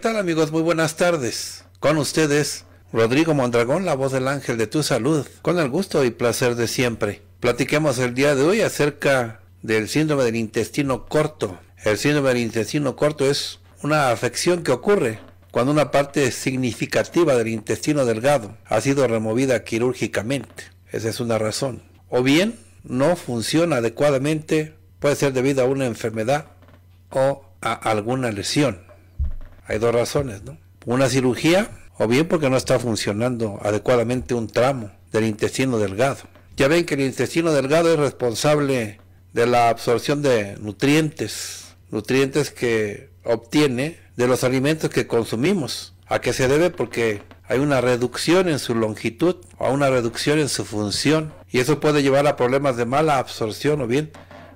tal amigos? Muy buenas tardes. Con ustedes, Rodrigo Mondragón, la voz del ángel de tu salud, con el gusto y placer de siempre. Platiquemos el día de hoy acerca del síndrome del intestino corto. El síndrome del intestino corto es una afección que ocurre cuando una parte significativa del intestino delgado ha sido removida quirúrgicamente. Esa es una razón. O bien no funciona adecuadamente, puede ser debido a una enfermedad o a alguna lesión. Hay dos razones, ¿no? Una cirugía o bien porque no está funcionando adecuadamente un tramo del intestino delgado. Ya ven que el intestino delgado es responsable de la absorción de nutrientes, nutrientes que obtiene de los alimentos que consumimos. ¿A qué se debe? Porque hay una reducción en su longitud, o una reducción en su función, y eso puede llevar a problemas de mala absorción o bien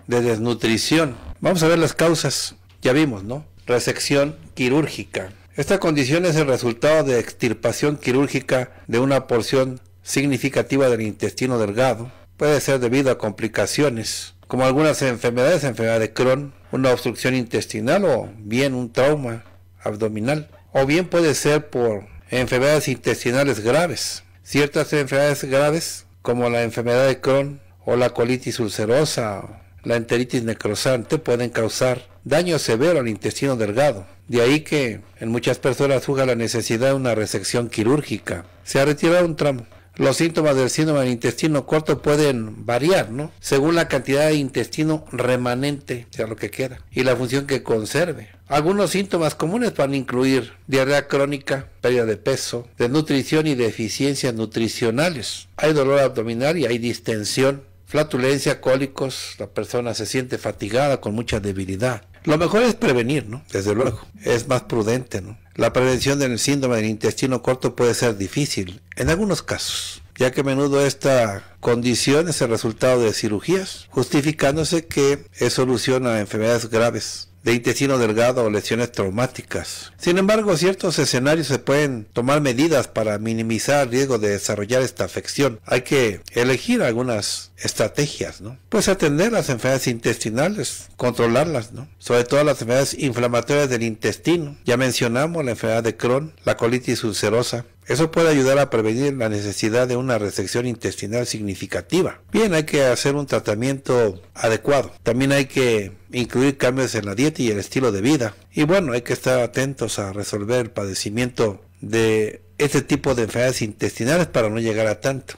de desnutrición. Vamos a ver las causas. Ya vimos, ¿no? resección quirúrgica. Esta condición es el resultado de extirpación quirúrgica de una porción significativa del intestino delgado. Puede ser debido a complicaciones, como algunas enfermedades, enfermedad de Crohn, una obstrucción intestinal o bien un trauma abdominal. O bien puede ser por enfermedades intestinales graves. Ciertas enfermedades graves, como la enfermedad de Crohn o la colitis ulcerosa, la enteritis necrosante, pueden causar daño severo al intestino delgado. De ahí que en muchas personas surja la necesidad de una resección quirúrgica. Se ha retirado un tramo. Los síntomas del síndrome del intestino corto pueden variar, ¿no? Según la cantidad de intestino remanente, sea lo que queda, y la función que conserve. Algunos síntomas comunes van a incluir diarrea crónica, pérdida de peso, desnutrición y deficiencias nutricionales. Hay dolor abdominal y hay distensión, flatulencia, cólicos, la persona se siente fatigada con mucha debilidad. Lo mejor es prevenir, ¿no? Desde luego. Es más prudente, ¿no? La prevención del síndrome del intestino corto puede ser difícil, en algunos casos, ya que a menudo esta condición es el resultado de cirugías, justificándose que es solución a enfermedades graves de intestino delgado o lesiones traumáticas. Sin embargo, ciertos escenarios se pueden tomar medidas para minimizar el riesgo de desarrollar esta afección. Hay que elegir algunas estrategias, ¿no? Pues atender las enfermedades intestinales, controlarlas, ¿no? Sobre todo las enfermedades inflamatorias del intestino. Ya mencionamos la enfermedad de Crohn, la colitis ulcerosa, eso puede ayudar a prevenir la necesidad de una resección intestinal significativa. Bien, hay que hacer un tratamiento adecuado. También hay que incluir cambios en la dieta y el estilo de vida. Y bueno, hay que estar atentos a resolver el padecimiento de este tipo de enfermedades intestinales para no llegar a tanto.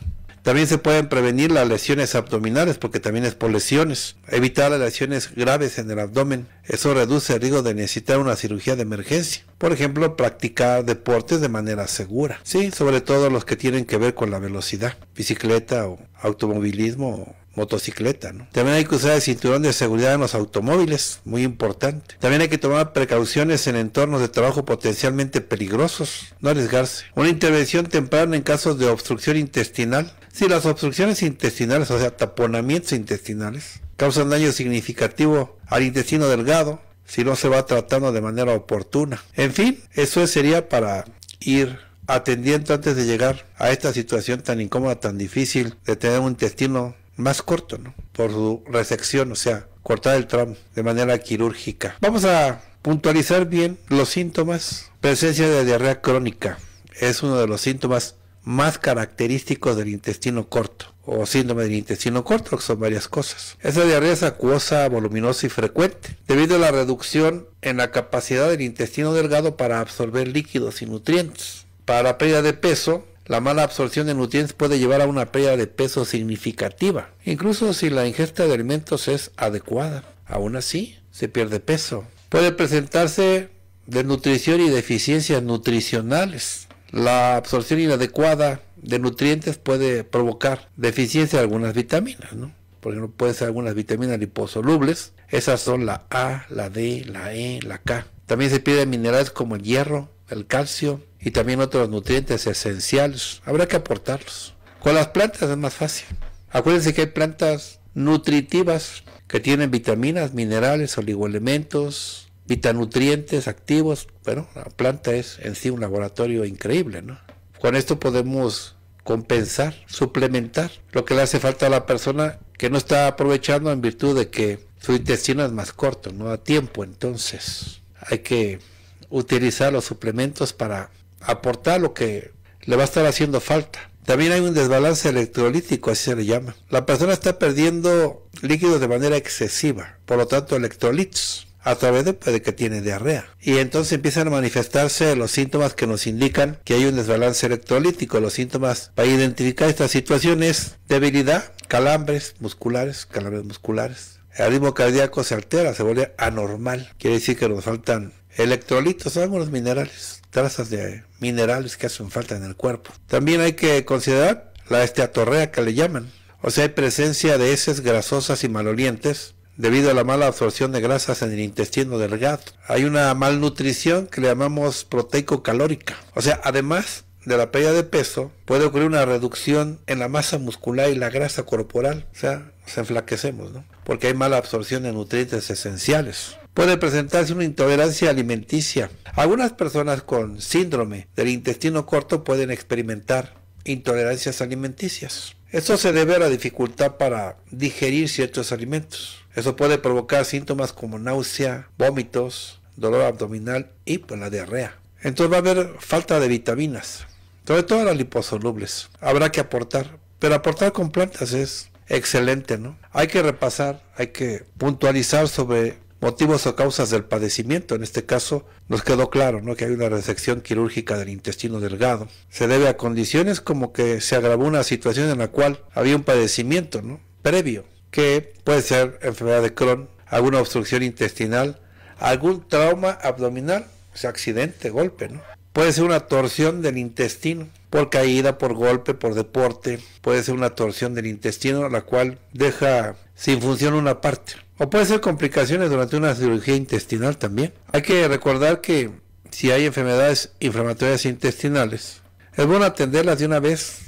También se pueden prevenir las lesiones abdominales, porque también es por lesiones. Evitar las lesiones graves en el abdomen. Eso reduce el riesgo de necesitar una cirugía de emergencia. Por ejemplo, practicar deportes de manera segura. Sí, sobre todo los que tienen que ver con la velocidad. Bicicleta o automovilismo motocicleta. También hay que usar el cinturón de seguridad en los automóviles, muy importante. También hay que tomar precauciones en entornos de trabajo potencialmente peligrosos, no arriesgarse. Una intervención temprana en casos de obstrucción intestinal si las obstrucciones intestinales, o sea, taponamientos intestinales, causan daño significativo al intestino delgado, si no se va tratando de manera oportuna. En fin, eso sería para ir atendiendo antes de llegar a esta situación tan incómoda, tan difícil de tener un intestino más corto, ¿no? Por su resección, o sea, cortar el tramo de manera quirúrgica. Vamos a puntualizar bien los síntomas. Presencia de diarrea crónica es uno de los síntomas más característicos del intestino corto o síndrome del intestino corto, que son varias cosas. Esa diarrea es acuosa, voluminosa y frecuente, debido a la reducción en la capacidad del intestino delgado para absorber líquidos y nutrientes. Para la pérdida de peso, la mala absorción de nutrientes puede llevar a una pérdida de peso significativa, incluso si la ingesta de alimentos es adecuada. Aún así, se pierde peso. Puede presentarse desnutrición y deficiencias nutricionales la absorción inadecuada de nutrientes puede provocar deficiencia de algunas vitaminas, ¿no? Por ejemplo, puede ser algunas vitaminas liposolubles. Esas son la A, la D, la E, la K. También se piden minerales como el hierro, el calcio y también otros nutrientes esenciales. Habrá que aportarlos. Con las plantas es más fácil. Acuérdense que hay plantas nutritivas que tienen vitaminas, minerales, oligoelementos, vitanutrientes activos. Bueno, la planta es en sí un laboratorio increíble, ¿no? Con esto podemos compensar, suplementar lo que le hace falta a la persona que no está aprovechando en virtud de que su intestino es más corto, no da tiempo. Entonces hay que utilizar los suplementos para aportar lo que le va a estar haciendo falta. También hay un desbalance electrolítico, así se le llama. La persona está perdiendo líquidos de manera excesiva, por lo tanto electrolitos a través de, puede que tiene diarrea. Y entonces empiezan a manifestarse los síntomas que nos indican que hay un desbalance electrolítico. Los síntomas para identificar estas situaciones, debilidad, calambres musculares, calambres musculares. El ritmo cardíaco se altera, se vuelve anormal. Quiere decir que nos faltan electrolitos, algunos minerales, trazas de minerales que hacen falta en el cuerpo. También hay que considerar la esteatorrea que le llaman. O sea, hay presencia de heces grasosas y malolientes debido a la mala absorción de grasas en el intestino delgado Hay una malnutrición que le llamamos proteico-calórica. O sea, además de la pérdida de peso, puede ocurrir una reducción en la masa muscular y la grasa corporal. O sea, nos enflaquecemos, ¿no? Porque hay mala absorción de nutrientes esenciales. Puede presentarse una intolerancia alimenticia. Algunas personas con síndrome del intestino corto pueden experimentar intolerancias alimenticias. Esto se debe a la dificultad para digerir ciertos alimentos. Eso puede provocar síntomas como náusea, vómitos, dolor abdominal y pues, la diarrea. Entonces va a haber falta de vitaminas, sobre todo las liposolubles. Habrá que aportar, pero aportar con plantas es excelente, ¿no? Hay que repasar, hay que puntualizar sobre motivos o causas del padecimiento. En este caso, nos quedó claro ¿no? que hay una resección quirúrgica del intestino delgado. Se debe a condiciones como que se agravó una situación en la cual había un padecimiento ¿no? previo que puede ser enfermedad de Crohn, alguna obstrucción intestinal, algún trauma abdominal, o sea, accidente, golpe, ¿no? Puede ser una torsión del intestino por caída, por golpe, por deporte. Puede ser una torsión del intestino, la cual deja sin función una parte. O puede ser complicaciones durante una cirugía intestinal también. Hay que recordar que si hay enfermedades inflamatorias intestinales, es bueno atenderlas de una vez,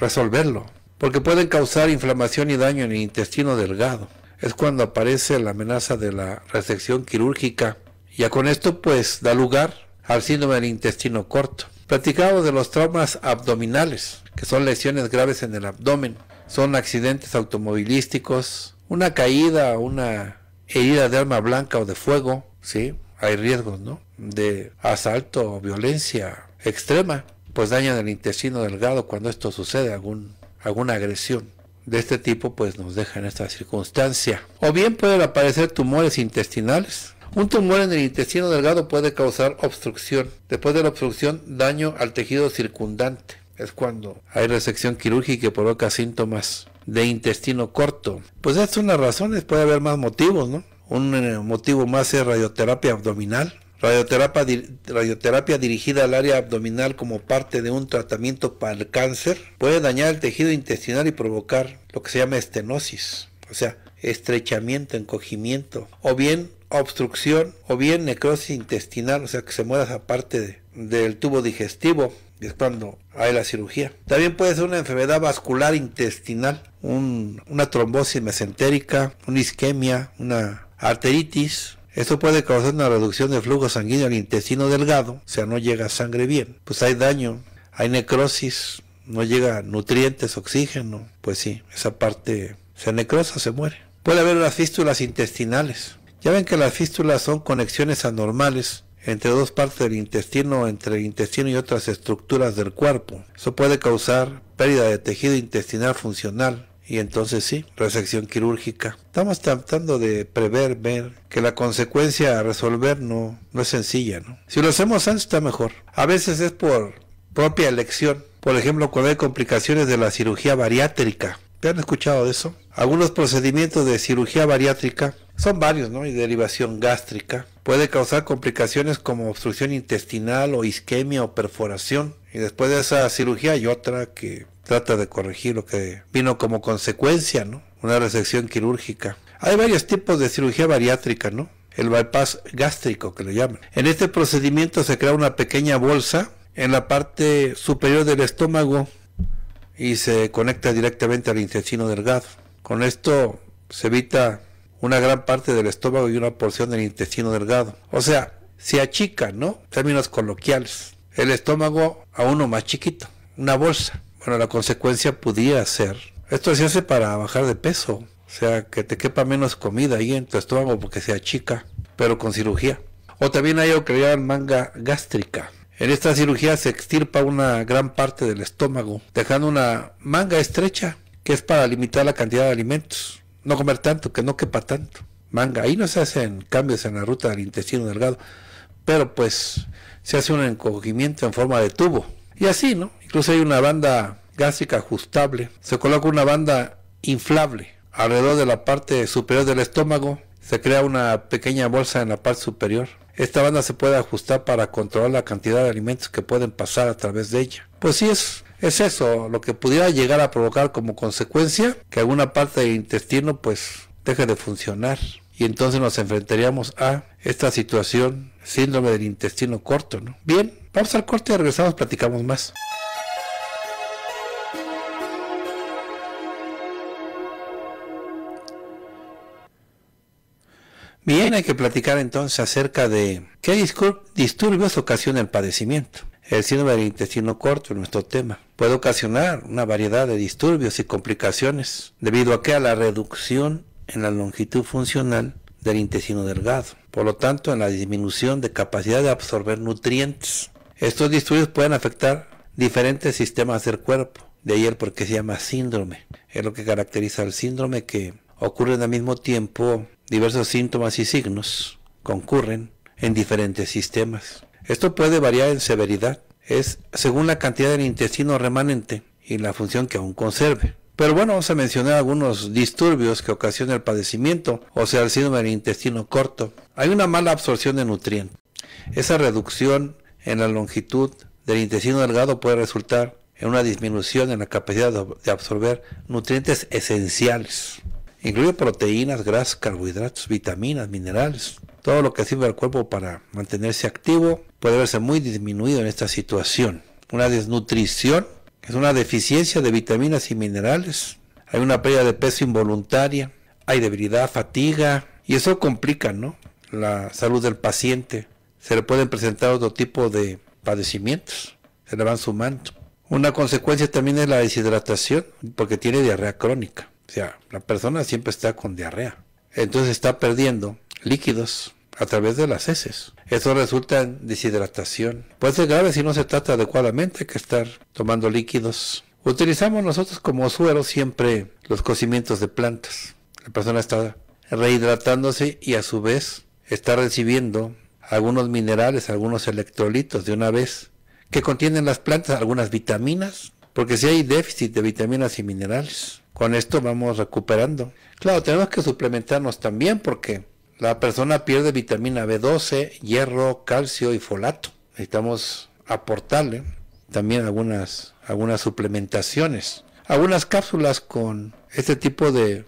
resolverlo porque pueden causar inflamación y daño en el intestino delgado. Es cuando aparece la amenaza de la resección quirúrgica. Ya con esto pues da lugar al síndrome del intestino corto. Platicamos de los traumas abdominales, que son lesiones graves en el abdomen, son accidentes automovilísticos, una caída, una herida de arma blanca o de fuego, ¿sí? Hay riesgos, ¿no? De asalto o violencia extrema, pues dañan el intestino delgado cuando esto sucede, algún alguna agresión de este tipo pues nos deja en esta circunstancia. O bien pueden aparecer tumores intestinales. Un tumor en el intestino delgado puede causar obstrucción. Después de la obstrucción, daño al tejido circundante. Es cuando hay resección quirúrgica que provoca síntomas de intestino corto. Pues estas son las razones, puede haber más motivos, ¿no? Un eh, motivo más es radioterapia abdominal, radioterapia, dirigida al área abdominal como parte de un tratamiento para el cáncer puede dañar el tejido intestinal y provocar lo que se llama estenosis, o sea, estrechamiento, encogimiento, o bien obstrucción, o bien necrosis intestinal, o sea, que se mueva esa parte del tubo digestivo, es cuando hay la cirugía. También puede ser una enfermedad vascular intestinal, una trombosis mesentérica, una isquemia, una arteritis, esto puede causar una reducción de flujo sanguíneo al intestino delgado, o sea, no llega sangre bien. Pues hay daño, hay necrosis, no llega nutrientes, oxígeno. Pues sí, esa parte se necrosa, se muere. Puede haber las fístulas intestinales. Ya ven que las fístulas son conexiones anormales entre dos partes del intestino, entre el intestino y otras estructuras del cuerpo. Eso puede causar pérdida de tejido intestinal funcional, y entonces sí, resección quirúrgica. Estamos tratando de prever, ver que la consecuencia a resolver no, no es sencilla, ¿no? Si lo hacemos antes está mejor. A veces es por propia elección. Por ejemplo, cuando hay complicaciones de la cirugía bariátrica. ¿Te han escuchado de eso? Algunos procedimientos de cirugía bariátrica son varios, ¿no? Y derivación gástrica. Puede causar complicaciones como obstrucción intestinal o isquemia o perforación. Y después de esa cirugía hay otra que trata de corregir lo que vino como consecuencia, ¿no? Una resección quirúrgica. Hay varios tipos de cirugía bariátrica, ¿no? El bypass gástrico, que le llaman. En este procedimiento se crea una pequeña bolsa en la parte superior del estómago y se conecta directamente al intestino delgado. Con esto se evita una gran parte del estómago y una porción del intestino delgado. O sea, se achica, ¿no? términos coloquiales. El estómago a uno más chiquito, una bolsa. Bueno, la consecuencia podía ser. Esto se hace para bajar de peso, o sea, que te quepa menos comida ahí en tu estómago porque sea chica, pero con cirugía. O también hay algo que llaman manga gástrica. En esta cirugía se extirpa una gran parte del estómago, dejando una manga estrecha, que es para limitar la cantidad de alimentos. No comer tanto, que no quepa tanto. Manga. Ahí no se hacen cambios en la ruta del intestino delgado, pero pues se hace un encogimiento en forma de tubo. Y así, ¿no? Entonces hay una banda gástrica ajustable. Se coloca una banda inflable alrededor de la parte superior del estómago. Se crea una pequeña bolsa en la parte superior. Esta banda se puede ajustar para controlar la cantidad de alimentos que pueden pasar a través de ella. Pues sí, es, es eso, lo que pudiera llegar a provocar como consecuencia que alguna parte del intestino pues deje de funcionar. Y entonces nos enfrentaríamos a esta situación, síndrome del intestino corto, ¿no? Bien, vamos al corte y regresamos, platicamos más. Bien, hay que platicar entonces acerca de qué disturbios ocasiona el padecimiento. El síndrome del intestino corto es nuestro tema. Puede ocasionar una variedad de disturbios y complicaciones debido a que a la reducción en la longitud funcional del intestino delgado. Por lo tanto, en la disminución de capacidad de absorber nutrientes. Estos disturbios pueden afectar diferentes sistemas del cuerpo. De ahí el por qué se llama síndrome. Es lo que caracteriza al síndrome que en al mismo tiempo diversos síntomas y signos concurren en diferentes sistemas. Esto puede variar en severidad, es según la cantidad del intestino remanente y la función que aún conserve. Pero bueno, vamos a mencionar algunos disturbios que ocasiona el padecimiento, o sea, el síndrome del intestino corto. Hay una mala absorción de nutrientes. Esa reducción en la longitud del intestino delgado puede resultar en una disminución en la capacidad de absorber nutrientes esenciales. Incluye proteínas, grasas, carbohidratos, vitaminas, minerales, todo lo que sirve al cuerpo para mantenerse activo puede verse muy disminuido en esta situación. Una desnutrición es una deficiencia de vitaminas y minerales. Hay una pérdida de peso involuntaria, hay debilidad, fatiga, y eso complica ¿no? la salud del paciente. Se le pueden presentar otro tipo de padecimientos, se le van sumando. Una consecuencia también es la deshidratación, porque tiene diarrea crónica. O sea, la persona siempre está con diarrea. Entonces está perdiendo líquidos a través de las heces. Eso resulta en deshidratación. Puede ser grave si no se trata adecuadamente, que estar tomando líquidos. Utilizamos nosotros como suero siempre los cocimientos de plantas. La persona está rehidratándose y a su vez está recibiendo algunos minerales, algunos electrolitos de una vez que contienen las plantas, algunas vitaminas, porque si hay déficit de vitaminas y minerales con esto vamos recuperando. Claro, tenemos que suplementarnos también porque la persona pierde vitamina B12, hierro, calcio y folato. Necesitamos aportarle también algunas, algunas suplementaciones. Algunas cápsulas con este tipo de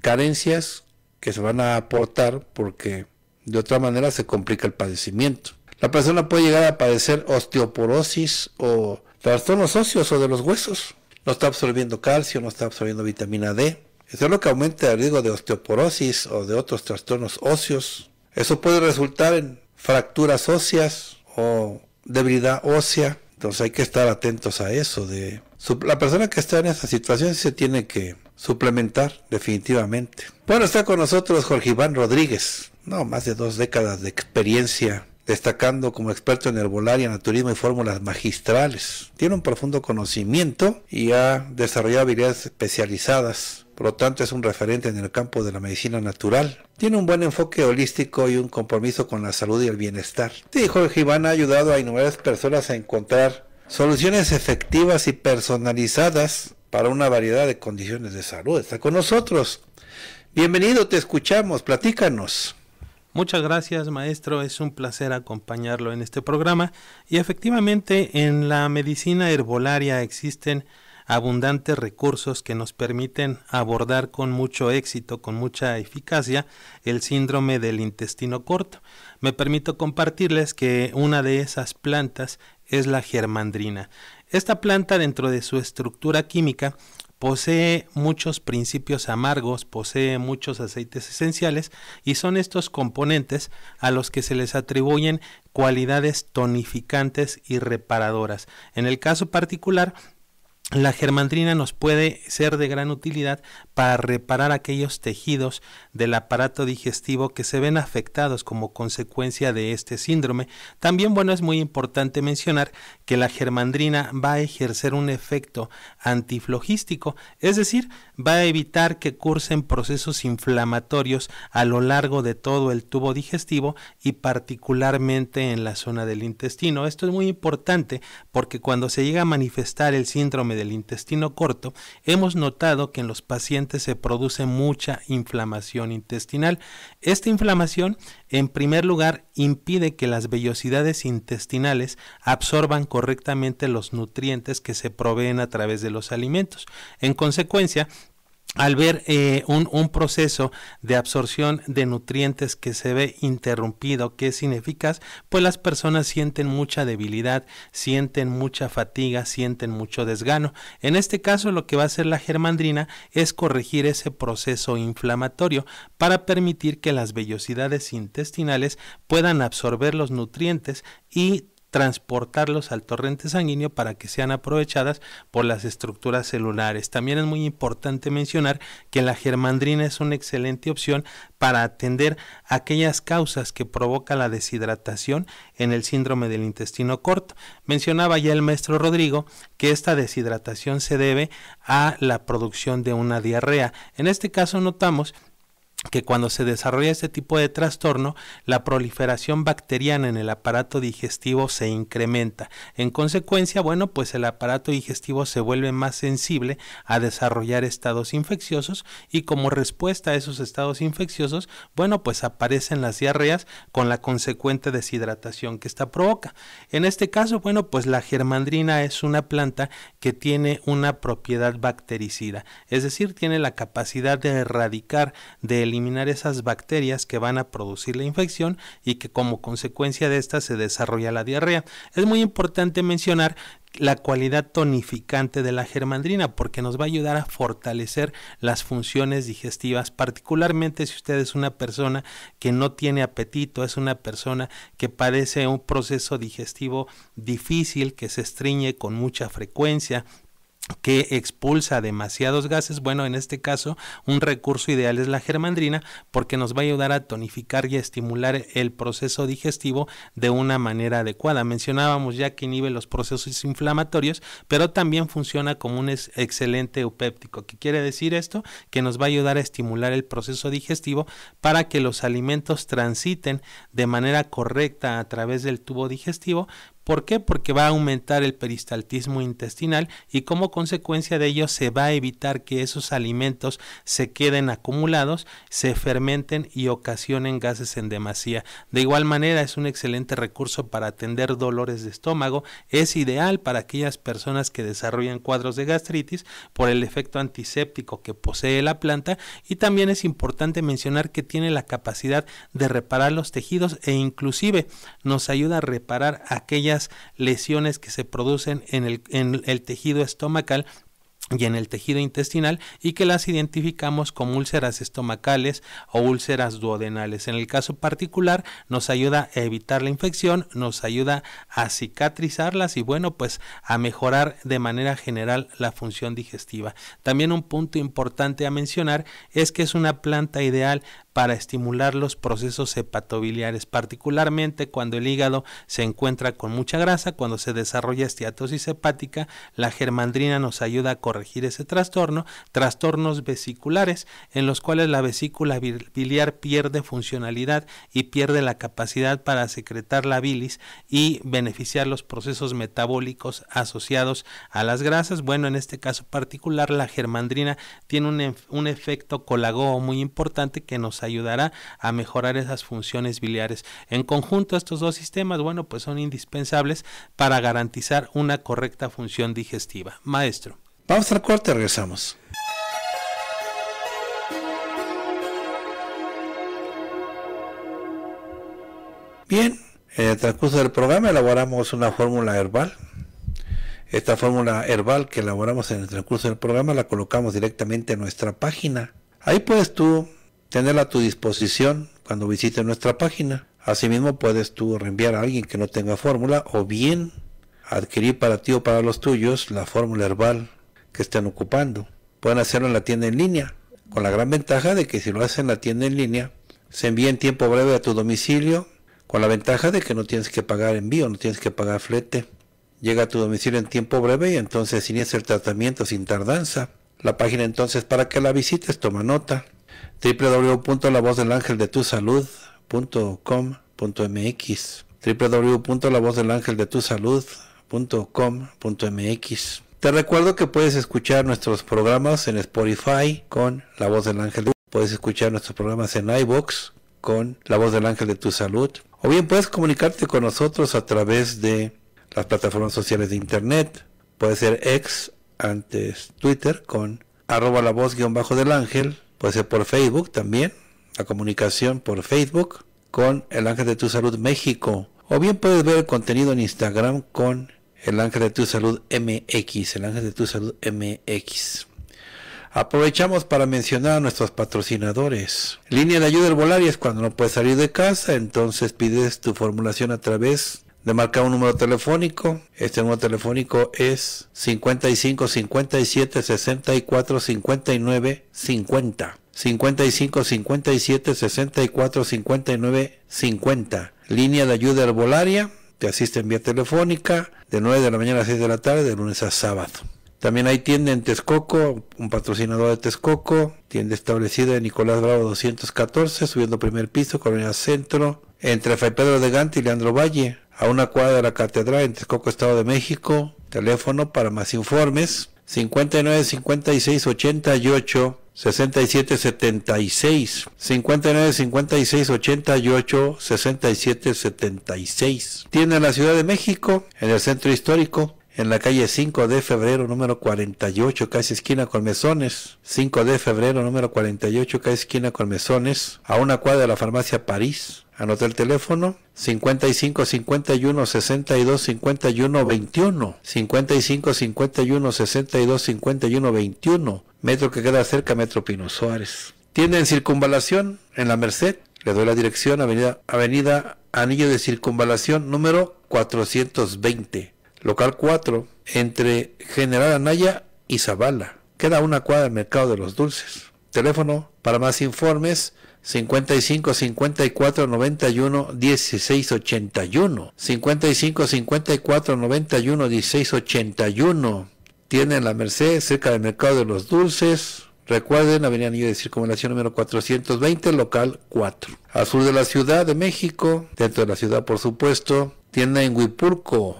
carencias que se van a aportar porque de otra manera se complica el padecimiento. La persona puede llegar a padecer osteoporosis o trastornos óseos o de los huesos no está absorbiendo calcio, no está absorbiendo vitamina D. Eso es lo que aumenta el riesgo de osteoporosis o de otros trastornos óseos. Eso puede resultar en fracturas óseas o debilidad ósea. Entonces hay que estar atentos a eso. De, la persona que está en esa situación se tiene que suplementar definitivamente. Bueno, está con nosotros Jorge Iván Rodríguez. No, más de dos décadas de experiencia destacando como experto en herbolaria, naturismo y fórmulas magistrales. Tiene un profundo conocimiento y ha desarrollado habilidades especializadas. Por lo tanto, es un referente en el campo de la medicina natural. Tiene un buen enfoque holístico y un compromiso con la salud y el bienestar. Te dijo Iván ha ayudado a innumerables personas a encontrar soluciones efectivas y personalizadas para una variedad de condiciones de salud. Está con nosotros. Bienvenido, te escuchamos, platícanos. Muchas gracias, maestro. Es un placer acompañarlo en este programa. Y efectivamente, en la medicina herbolaria existen abundantes recursos que nos permiten abordar con mucho éxito, con mucha eficacia, el síndrome del intestino corto. Me permito compartirles que una de esas plantas es la germandrina. Esta planta dentro de su estructura química posee muchos principios amargos, posee muchos aceites esenciales y son estos componentes a los que se les atribuyen cualidades tonificantes y reparadoras. En el caso particular, la germandrina nos puede ser de gran utilidad para reparar aquellos tejidos del aparato digestivo que se ven afectados como consecuencia de este síndrome. También, bueno, es muy importante mencionar que la germandrina va a ejercer un efecto antiflogístico, es decir, va a evitar que cursen procesos inflamatorios a lo largo de todo el tubo digestivo y particularmente en la zona del intestino. Esto es muy importante porque cuando se llega a manifestar el síndrome del intestino corto, hemos notado que en los pacientes se produce mucha inflamación intestinal. Esta inflamación, en primer lugar, impide que las vellosidades intestinales absorban correctamente los nutrientes que se proveen a través de los alimentos. En consecuencia, al ver eh, un, un, proceso de absorción de nutrientes que se ve interrumpido, que es ineficaz, pues las personas sienten mucha debilidad, sienten mucha fatiga, sienten mucho desgano. En este caso lo que va a hacer la germandrina es corregir ese proceso inflamatorio para permitir que las vellosidades intestinales puedan absorber los nutrientes y transportarlos al torrente sanguíneo para que sean aprovechadas por las estructuras celulares. También es muy importante mencionar que la germandrina es una excelente opción para atender aquellas causas que provoca la deshidratación en el síndrome del intestino corto. Mencionaba ya el maestro Rodrigo que esta deshidratación se debe a la producción de una diarrea. En este caso notamos que cuando se desarrolla este tipo de trastorno, la proliferación bacteriana en el aparato digestivo se incrementa. En consecuencia, bueno, pues el aparato digestivo se vuelve más sensible a desarrollar estados infecciosos y como respuesta a esos estados infecciosos, bueno, pues aparecen las diarreas con la consecuente deshidratación que esta provoca. En este caso, bueno, pues la germandrina es una planta que tiene una propiedad bactericida, es decir, tiene la capacidad de erradicar del eliminar esas bacterias que van a producir la infección y que como consecuencia de esta se desarrolla la diarrea. Es muy importante mencionar la cualidad tonificante de la germandrina porque nos va a ayudar a fortalecer las funciones digestivas, particularmente si usted es una persona que no tiene apetito, es una persona que padece un proceso digestivo difícil, que se estriñe con mucha frecuencia, que expulsa demasiados gases, bueno, en este caso un recurso ideal es la germandrina porque nos va a ayudar a tonificar y estimular el proceso digestivo de una manera adecuada. Mencionábamos ya que inhibe los procesos inflamatorios, pero también funciona como un excelente eupéptico. ¿Qué quiere decir esto? Que nos va a ayudar a estimular el proceso digestivo para que los alimentos transiten de manera correcta a través del tubo digestivo ¿Por qué? Porque va a aumentar el peristaltismo intestinal y como consecuencia de ello se va a evitar que esos alimentos se queden acumulados, se fermenten y ocasionen gases en demasía. De igual manera es un excelente recurso para atender dolores de estómago, es ideal para aquellas personas que desarrollan cuadros de gastritis por el efecto antiséptico que posee la planta y también es importante mencionar que tiene la capacidad de reparar los tejidos e inclusive nos ayuda a reparar aquellas lesiones que se producen en el, en el tejido estomacal y en el tejido intestinal y que las identificamos como úlceras estomacales o úlceras duodenales. En el caso particular nos ayuda a evitar la infección, nos ayuda a cicatrizarlas y bueno pues a mejorar de manera general la función digestiva. También un punto importante a mencionar es que es una planta ideal para estimular los procesos hepatobiliares, particularmente cuando el hígado se encuentra con mucha grasa, cuando se desarrolla esteatosis hepática, la germandrina nos ayuda a corregir ese trastorno, trastornos vesiculares en los cuales la vesícula biliar pierde funcionalidad y pierde la capacidad para secretar la bilis y beneficiar los procesos metabólicos asociados a las grasas. Bueno, en este caso particular la germandrina tiene un, un efecto colagó muy importante que nos ayuda ayudará a mejorar esas funciones biliares. En conjunto, estos dos sistemas, bueno, pues son indispensables para garantizar una correcta función digestiva. Maestro. Vamos al corte, regresamos. Bien, en el transcurso del programa elaboramos una fórmula herbal. Esta fórmula herbal que elaboramos en el transcurso del programa la colocamos directamente en nuestra página. Ahí puedes tú tenerla a tu disposición cuando visites nuestra página. Asimismo, puedes tú reenviar a alguien que no tenga fórmula o bien adquirir para ti o para los tuyos la fórmula herbal que estén ocupando. Pueden hacerlo en la tienda en línea, con la gran ventaja de que si lo hacen en la tienda en línea, se envía en tiempo breve a tu domicilio, con la ventaja de que no tienes que pagar envío, no tienes que pagar flete. Llega a tu domicilio en tiempo breve y entonces inicia el tratamiento sin tardanza. La página entonces para que la visites toma nota www.lavozdelangeldetusalud.com.mx www.lavozdelangeldetusalud.com.mx Te recuerdo que puedes escuchar nuestros programas en Spotify con La Voz del Ángel Puedes escuchar nuestros programas en iBox con La Voz del Ángel de Tu Salud. O bien puedes comunicarte con nosotros a través de las plataformas sociales de Internet. Puede ser ex, antes Twitter, con arroba la voz guión bajo del ángel puede ser por Facebook también, la comunicación por Facebook con el Ángel de tu Salud México, o bien puedes ver el contenido en Instagram con el Ángel de tu Salud MX, el Ángel de tu Salud MX. Aprovechamos para mencionar a nuestros patrocinadores. Línea de ayuda al volar es cuando no puedes salir de casa, entonces pides tu formulación a través le un número telefónico. Este número telefónico es 55 57 64 59 50. 55 57 64 59 50. Línea de ayuda herbolaria. Te asisten vía telefónica de 9 de la mañana a 6 de la tarde, de lunes a sábado. También hay tienda en Texcoco, un patrocinador de Texcoco, tienda establecida en Nicolás Bravo 214, subiendo primer piso, Colonia Centro, entre Fray Pedro de Gante y Leandro Valle a una cuadra de la catedral en Texcoco, Estado de México. Teléfono para más informes 59 56 88 67 76 59 56 88 67 76 tiene la Ciudad de México en el centro histórico en la calle 5 de febrero número 48, casi esquina con 5 de febrero número 48, casi esquina Colmesones, a una cuadra de la farmacia París. Anota el teléfono 55 51 62 51 21. 55 51 62 51 21. Metro que queda cerca Metro Pino Suárez. tiene en circunvalación en la Merced. Le doy la dirección Avenida, Avenida Anillo de Circunvalación número 420. Local 4 entre General Anaya y Zavala. Queda una cuadra del Mercado de los Dulces. Teléfono para más informes 55 54 91 16 81 55 54 91 16 81 tienen la Merced cerca del mercado de los dulces Recuerden, Avenida Niño de Circunvalación número 420, local 4. Al sur de la Ciudad de México, dentro de la ciudad por supuesto, tienda en Huipurco,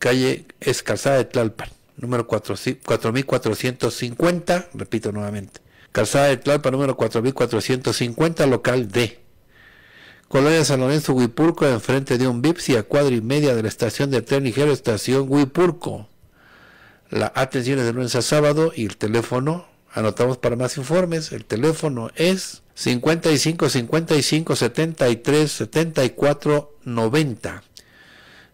calle Escalzada de Tlalpan, número 4450, repito nuevamente. Calzada de Tlalpa número 4450, local D. Colonia San Lorenzo Huipurco, enfrente de un Bipsi a cuadra y media de la estación de tren ligero, estación Huipurco. La atención es de lunes a sábado y el teléfono, anotamos para más informes, el teléfono es 55 55 73 74 90.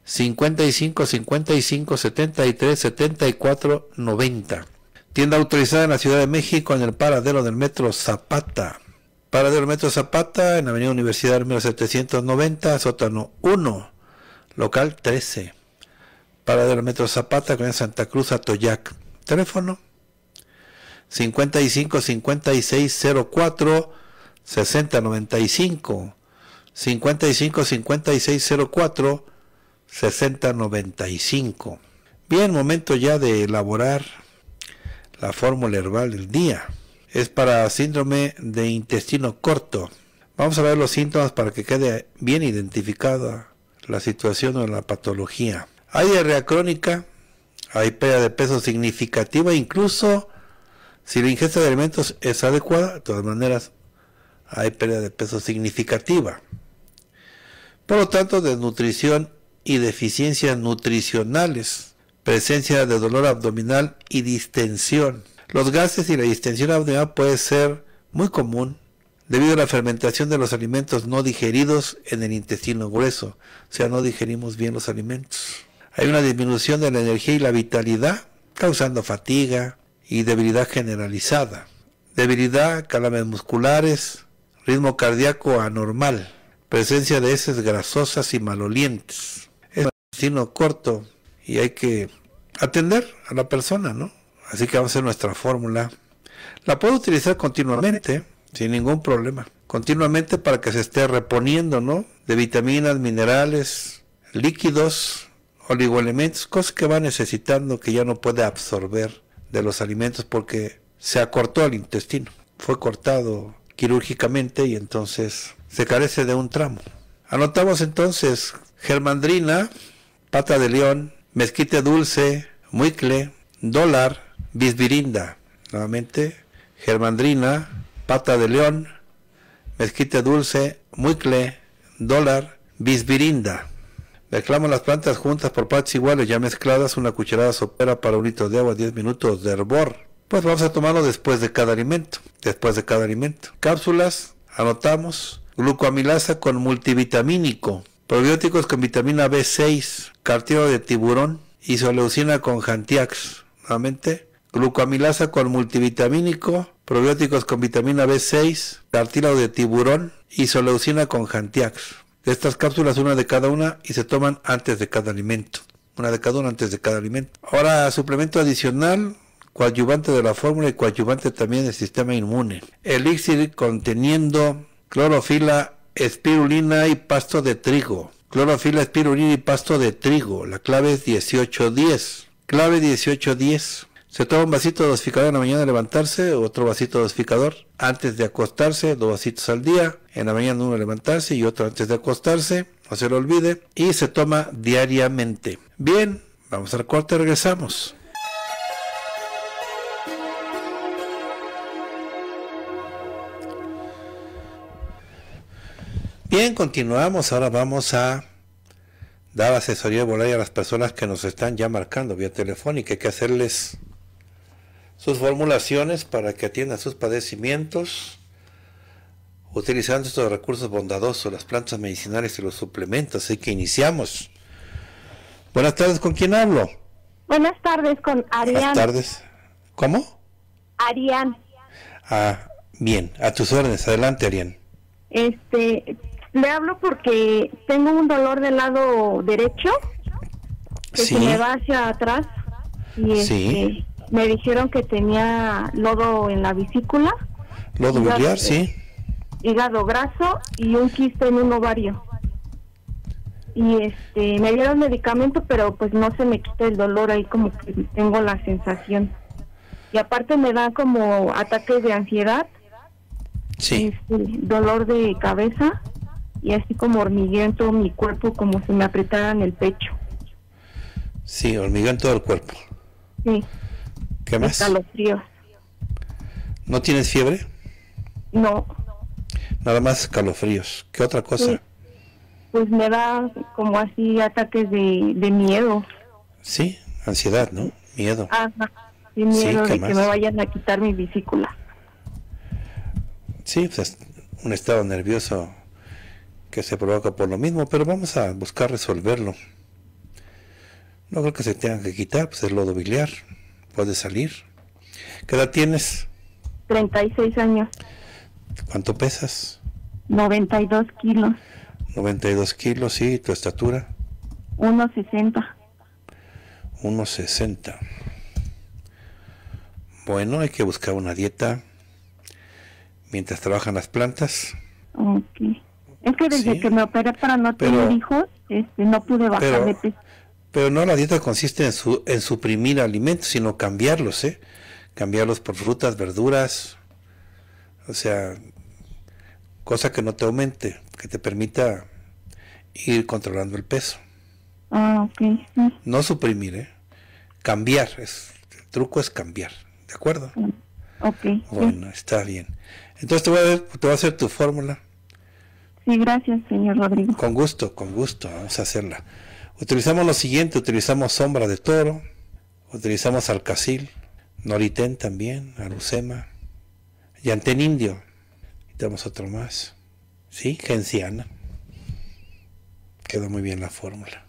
55 55 73 74 90. Tienda autorizada en la Ciudad de México en el paradero del Metro Zapata. Paradero del Metro Zapata en Avenida Universidad número 790, sótano 1, local 13. Paradero del Metro Zapata con Santa Cruz Atoyac. Teléfono 55 56 04 60 95 55 56 04 60 95 Bien, momento ya de elaborar la fórmula herbal del día. Es para síndrome de intestino corto. Vamos a ver los síntomas para que quede bien identificada la situación o la patología. Hay diarrea crónica, hay pérdida de peso significativa, incluso si la ingesta de alimentos es adecuada, de todas maneras hay pérdida de peso significativa. Por lo tanto, desnutrición y deficiencias nutricionales presencia de dolor abdominal y distensión. Los gases y la distensión abdominal puede ser muy común debido a la fermentación de los alimentos no digeridos en el intestino grueso, o sea, no digerimos bien los alimentos. Hay una disminución de la energía y la vitalidad, causando fatiga y debilidad generalizada, debilidad, calambres musculares, ritmo cardíaco anormal, presencia de heces grasosas y malolientes. Es intestino corto, y hay que atender a la persona, ¿no? Así que vamos a hacer nuestra fórmula. La puedo utilizar continuamente, sin ningún problema. Continuamente para que se esté reponiendo, ¿no? De vitaminas, minerales, líquidos, oligoelementos, cosas que va necesitando que ya no puede absorber de los alimentos porque se acortó el intestino. Fue cortado quirúrgicamente y entonces se carece de un tramo. Anotamos entonces germandrina, pata de león, mezquite dulce, muicle, dólar, bisbirinda. Nuevamente, germandrina, pata de león, mezquite dulce, muicle, dólar, bisbirinda. Mezclamos las plantas juntas por partes iguales, ya mezcladas, una cucharada sopera para un litro de agua, 10 minutos de hervor. Pues vamos a tomarlo después de cada alimento, después de cada alimento. Cápsulas, anotamos, glucoamilasa con multivitamínico, Probióticos con vitamina B6, cartílago de tiburón, isoleucina con Jantiax, nuevamente. Glucamilasa con multivitamínico, probióticos con vitamina B6, cartílago de tiburón, isoleucina con Jantiax. De estas cápsulas, una de cada una y se toman antes de cada alimento. Una de cada una antes de cada alimento. Ahora, suplemento adicional, coadyuvante de la fórmula y coadyuvante también del sistema inmune. Elixir conteniendo clorofila espirulina y pasto de trigo. Clorofila, espirulina y pasto de trigo. La clave es 1810. Clave 1810. Se toma un vasito dosificador en la mañana de levantarse, otro vasito dosificador antes de acostarse, dos vasitos al día. En la mañana uno levantarse y otro antes de acostarse, no se lo olvide. Y se toma diariamente. Bien, vamos al corte, regresamos. Bien, continuamos. Ahora vamos a dar asesoría de a las personas que nos están ya marcando vía telefónica. Hay que hacerles sus formulaciones para que atiendan sus padecimientos utilizando estos recursos bondadosos, las plantas medicinales y los suplementos. Así que iniciamos. Buenas tardes, ¿con quién hablo? Buenas tardes, con Arián. Buenas tardes. ¿Cómo? Arián. Ah, bien, a tus órdenes, adelante, Arián. Este, le hablo porque tengo un dolor del lado derecho que se me va hacia atrás y este, me dijeron que tenía lodo en la vesícula. Lodo hígado, biliar, sí. Eh, hígado graso y un quiste en un ovario. Y este, me dieron medicamento, pero pues no se me quita el dolor ahí como que tengo la sensación. Y aparte me da como ataques de ansiedad. Sí. Este, dolor de cabeza y así como hormigueo en todo mi cuerpo, como si me apretaran el pecho. Sí, hormigueo en todo el cuerpo. Sí. ¿Qué más? Calofríos. ¿No tienes fiebre? No. Nada más calofríos. ¿Qué otra cosa? Pues me da como así ataques de, miedo. Sí, ansiedad, ¿no? Miedo. Sí, miedo que me vayan a quitar mi vesícula. Sí, pues un estado nervioso que se provoca por lo mismo, pero vamos a buscar resolverlo. No creo que se tenga que quitar, pues es lodo biliar, puede salir. ¿Qué edad tienes? 36 años. ¿Cuánto pesas? 92 kilos. 92 kilos, sí, ¿tu estatura? 1,60. 1,60. Bueno, hay que buscar una dieta mientras trabajan las plantas. Es que desde que me operé para no tener hijos, este, no pude bajar de peso. Pero no la dieta consiste en, en suprimir alimentos, sino cambiarlos, ¿eh? Cambiarlos por frutas, verduras, o sea, cosa que no te aumente, que te permita ir controlando el peso. Ah, ok. No suprimir, ¿eh? Cambiar, el truco es cambiar, ¿de acuerdo? Ok. Bueno, está bien. Entonces a, te voy a hacer tu fórmula Sí, gracias, señor Rodrigo. Con gusto, con gusto, vamos a hacerla. Utilizamos lo siguiente, utilizamos sombra de toro, utilizamos alcacil, noritén también, arucema, yantén indio, y otro más, ¿sí? Genciana. Quedó muy bien la fórmula.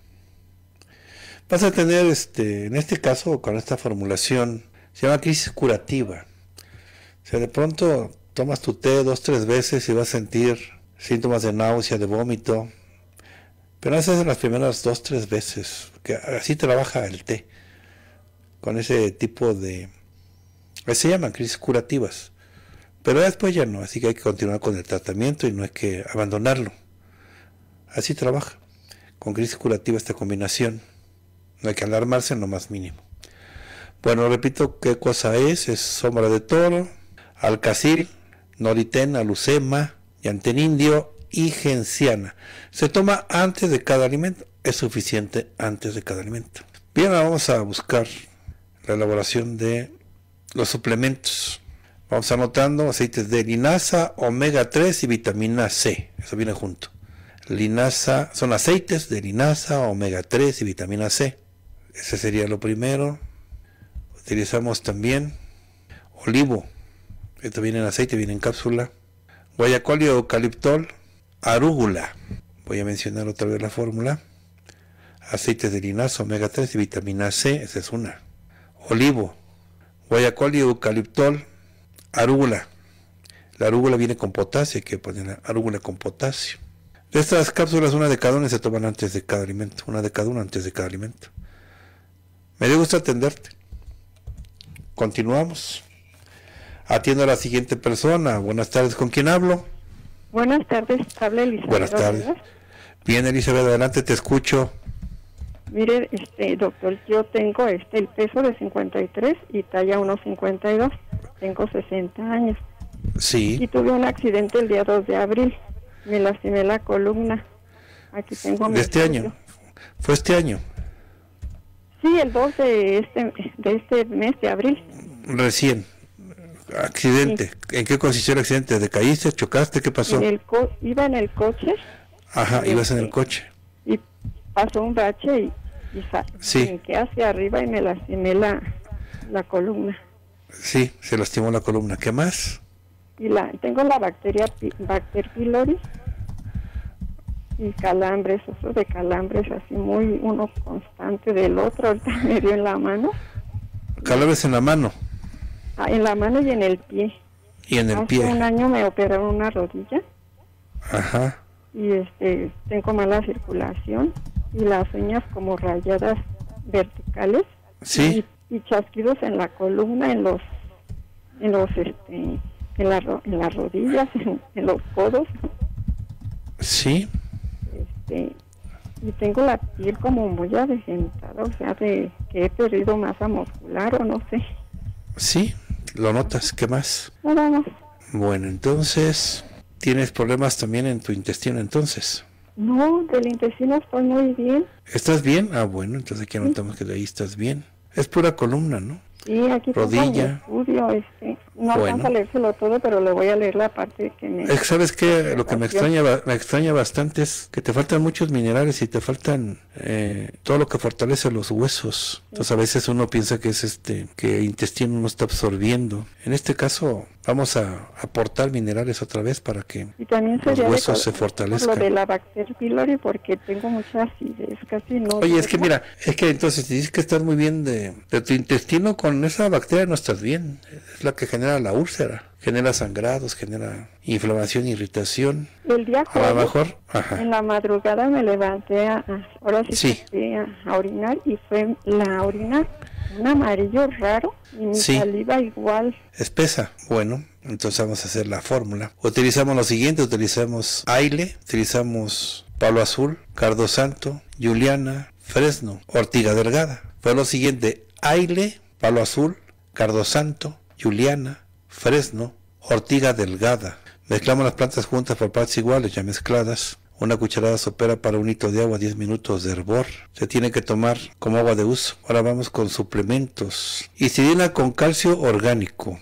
Vas a tener, este, en este caso, con esta formulación, se llama crisis curativa. O sea, de pronto tomas tu té dos, tres veces y vas a sentir síntomas de náusea, de vómito. Pero hace las primeras dos, tres veces, que así trabaja el té, con ese tipo de... Eh, se llaman crisis curativas. Pero después ya no, así que hay que continuar con el tratamiento y no hay que abandonarlo. Así trabaja. Con crisis curativa esta combinación. No hay que alarmarse en lo más mínimo. Bueno, repito qué cosa es. Es sombra de toro, alcacil, noritena, alucema, indio y genciana. Se toma antes de cada alimento, es suficiente antes de cada alimento. Bien, ahora vamos a buscar la elaboración de los suplementos. Vamos anotando aceites de linaza, omega 3 y vitamina C. Eso viene junto. Linaza, son aceites de linaza, omega 3 y vitamina C. Ese sería lo primero. Utilizamos también olivo. Esto viene en aceite, viene en cápsula guayacol y eucaliptol, arúgula, voy a mencionar otra vez la fórmula, aceites de linaza, omega 3 y vitamina C, esa es una, olivo, guayacol y eucaliptol, arúgula, la arúgula viene con potasio, que poner arúgula con potasio. De estas cápsulas, una de cada una se toman antes de cada alimento, una de cada una antes de cada alimento. Me dio gusto atenderte. Continuamos. Atiendo a la siguiente persona. Buenas tardes, ¿con quién hablo? Buenas tardes, habla Elizabeth. Buenas tardes. Bien, Elizabeth, adelante, te escucho. Mire, este, doctor, yo tengo este, el peso de 53 y talla 1,52. Tengo 60 años. Sí. Y tuve un accidente el día 2 de abril. Me lastimé la columna. Aquí tengo ¿De este año? ¿Fue este año? Sí, el 2 de este, de este mes de abril. Recién. Accidente. ¿En qué consistió el accidente? ¿De caíste, chocaste? ¿Qué pasó? iba en el coche. Ajá, este, ibas en el coche. Y pasó un bache y, y que hacia arriba y me lastimé la, columna. Sí, se lastimó la columna. ¿Qué más? Y la, tengo la bacteria Bacter pylori y calambres, eso de calambres así muy uno constante del otro, ahorita me dio en la mano. Calambres en la mano. Ah, en la mano y en el pie. Y en el Hace un año me operaron una rodilla. Ajá. Y este, tengo mala circulación y las uñas como rayadas verticales. Sí. Y, chasquidos en la columna, en los, en los, este, en, en las rodillas, en, los codos. Sí. Este, y tengo la piel como muy avejentada, o sea, de que he perdido masa muscular o no sé. Sí. ¿Lo notas? ¿Qué más? Nada más. Bueno, entonces, ¿tienes problemas también en tu intestino entonces? No, del intestino estoy muy bien. ¿Estás bien? Ah, bueno, entonces aquí notamos que de ahí estás bien. Es pura columna, ¿no? Sí, aquí rodilla. Estudio, este, no alcanza a leérselo todo, pero le voy a leer la parte que me... ¿Sabes qué? Lo que me extraña, me extraña bastante es que te faltan muchos minerales y te faltan eh, todo lo que fortalece los huesos. Entonces a veces uno piensa que es este, que el intestino no está absorbiendo. En este caso, vamos a aportar minerales otra vez para que y también los huesos se fortalezcan. Lo de la bacteria pylori porque tengo mucha acidez, casi no. Oye, es que mira, es que entonces si dices que estás muy bien de, de, tu intestino, con esa bacteria no estás bien. Es la que genera la úlcera, genera sangrados, genera inflamación, irritación. El día a lo mejor, en la madrugada me levanté a, A, orinar y fue la orina un amarillo raro y mi saliva igual. Espesa, bueno. Entonces vamos a hacer la fórmula. Utilizamos lo siguiente, utilizamos aile, utilizamos palo azul, cardo santo, juliana, fresno, ortiga delgada. Fue lo siguiente, aile, palo azul, cardo santo, juliana, fresno, ortiga delgada. Mezclamos las plantas juntas por partes iguales, ya mezcladas. Una cucharada sopera para un hito de agua, 10 minutos de hervor. Se tiene que tomar como agua de uso. Ahora vamos con suplementos. Histidina con calcio orgánico.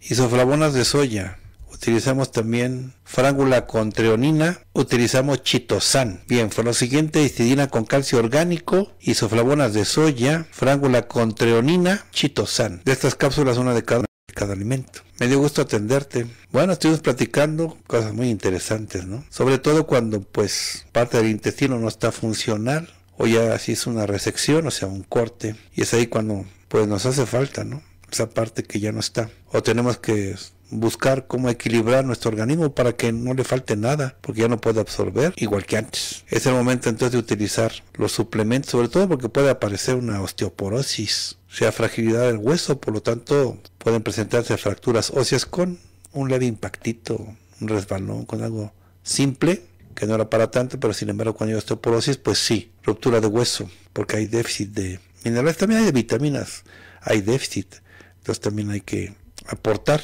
Isoflavonas de soya. Utilizamos también frángula con treonina. Utilizamos chitosan. Bien, fue lo siguiente. Histidina con calcio orgánico. Isoflavonas de soya. Frángula con treonina. Chitosan. De estas cápsulas, una de cada cada alimento. Me dio gusto atenderte. Bueno, estuvimos platicando cosas muy interesantes, ¿no? Sobre todo cuando pues parte del intestino no está funcional o ya así es una resección, o sea, un corte. Y es ahí cuando pues nos hace falta, ¿no? Esa parte que ya no está. O tenemos que buscar cómo equilibrar nuestro organismo para que no le falte nada, porque ya no puede absorber igual que antes. Es el momento entonces de utilizar los suplementos, sobre todo porque puede aparecer una osteoporosis sea fragilidad del hueso, por lo tanto pueden presentarse fracturas óseas con un leve impactito, un resbalón, con algo simple, que no era para tanto, pero sin embargo cuando hay osteoporosis, pues sí, ruptura de hueso, porque hay déficit de minerales, también hay de vitaminas, hay déficit, entonces también hay que aportar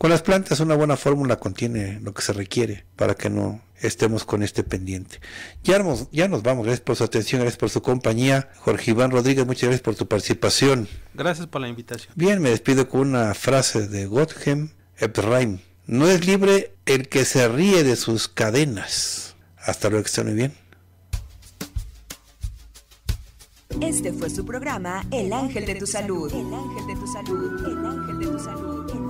con las plantas una buena fórmula contiene lo que se requiere para que no estemos con este pendiente. Ya nos, ya nos vamos, gracias por su atención, gracias por su compañía. Jorge Iván Rodríguez, muchas gracias por tu participación. Gracias por la invitación. Bien, me despido con una frase de Gotthem Epstein. No es libre el que se ríe de sus cadenas. Hasta luego, que estén muy bien. Este fue su programa El Ángel de tu Salud. El Ángel de tu Salud. El ángel de tu salud.